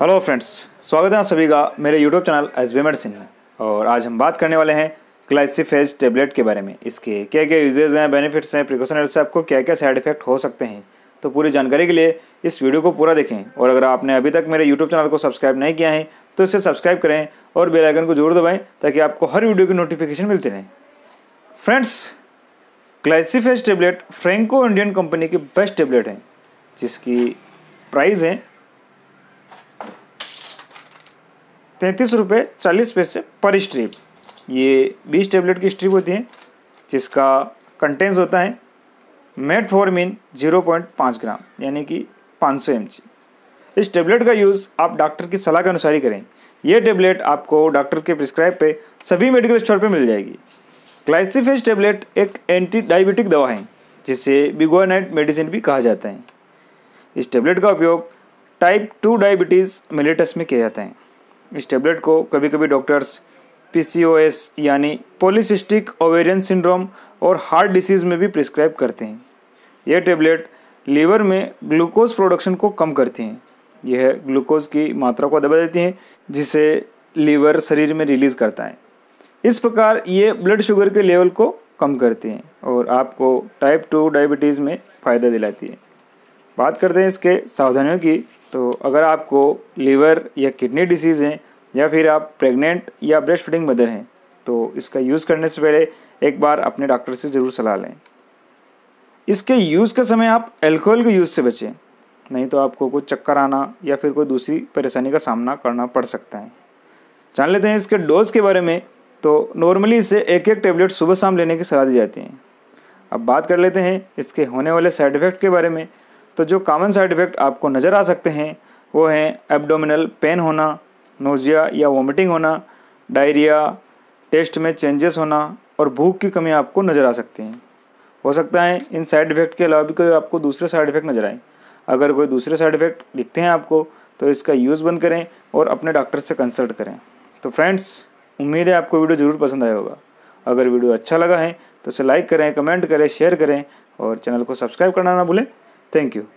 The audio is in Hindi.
हेलो फ्रेंड्स स्वागत है आप सभी का मेरे YouTube channel S B medicine में और आज हम बात करने वाले हैं क्लाइसिफेज टेबलेट के बारे में इसके क्या क्या यूजेज हैं बेनिफिट्स हैं प्रिकॉशन से आपको क्या क्या साइड इफेक्ट हो सकते हैं तो पूरी जानकारी के लिए इस वीडियो को पूरा देखें और अगर आपने अभी तक मेरे यूट्यूब चैनल को सब्सक्राइब नहीं किया है तो इसे सब्सक्राइब करें और बेलाइकन को जरूर दबाएँ ताकि आपको हर वीडियो की नोटिफिकेशन मिलती रहे friends Glyciphage tablet Franco Indian company की बेस्ट टेबलेट है जिसकी प्राइस है तैंतीस रुपये चालीस पैसे पर स्ट्रिप ये बीस टेबलेट की स्ट्रिप होती है जिसका कंटेंस होता है मेटफॉर्मिन जीरो पॉइंट पाँच ग्राम यानी कि पाँच सौ एम इस टेबलेट का यूज़ आप डॉक्टर की सलाह के अनुसार ही करें यह टेबलेट आपको डॉक्टर के प्रिस्क्राइब पे सभी मेडिकल स्टोर पे मिल जाएगी क्लाइसिफेज टेबलेट एक एंटी डायबिटिक दवा है जिसे बिगोनाइट मेडिसिन भी कहा जाता है इस टेबलेट का उपयोग टाइप टू डायबिटीज़ मिलेटस में किया जाता है इस टेबलेट को कभी कभी डॉक्टर्स पीसीओएस यानी पोलिसिस्टिक ओवेरियन सिंड्रोम और हार्ट डिसीज़ में भी प्रिस्क्राइब करते हैं यह टेबलेट लीवर में ग्लूकोज प्रोडक्शन को कम करती हैं यह ग्लूकोज की मात्रा को दबा देती हैं जिसे लीवर शरीर में रिलीज़ करता है इस प्रकार ये ब्लड शुगर के लेवल को कम करती हैं और आपको टाइप टू डायबिटीज़ में फ़ायदा दिलाती है बात करते हैं इसके सावधानियों की तो अगर आपको लीवर या किडनी डिसीज़ हैं या फिर आप प्रेग्नेंट या ब्रेस्ट फीडिंग मदर हैं तो इसका यूज़ करने से पहले एक बार अपने डॉक्टर से ज़रूर सलाह लें इसके यूज़ के समय आप एल्कोहल के यूज़ से बचें नहीं तो आपको कोई चक्कर आना या फिर कोई दूसरी परेशानी का सामना करना पड़ सकता है जान लेते हैं इसके डोज़ के बारे में तो नॉर्मली इसे एक एक टेबलेट सुबह शाम लेने की सलाह दी जाती है अब बात कर लेते हैं इसके होने वाले साइड इफ़ेक्ट के बारे में तो जो कॉमन साइड इफ़ेक्ट आपको नज़र आ सकते हैं वो हैं एब्डोमिनल पेन होना नोज़िया या वॉमिटिंग होना डायरिया टेस्ट में चेंजेस होना और भूख की कमी आपको नज़र आ सकती है हो सकता है इन साइड इफ़ेक्ट के अलावा भी कोई आपको दूसरे साइड इफ़ेक्ट नज़र आए अगर कोई दूसरे साइड इफ़ेक्ट दिखते हैं आपको तो इसका यूज़ बंद करें और अपने डॉक्टर से कंसल्ट करें तो फ्रेंड्स उम्मीद है आपको वीडियो ज़रूर पसंद आया होगा अगर वीडियो अच्छा लगा है तो इसे लाइक करें कमेंट करें शेयर करें और चैनल को सब्सक्राइब करना ना भूलें थैंक यू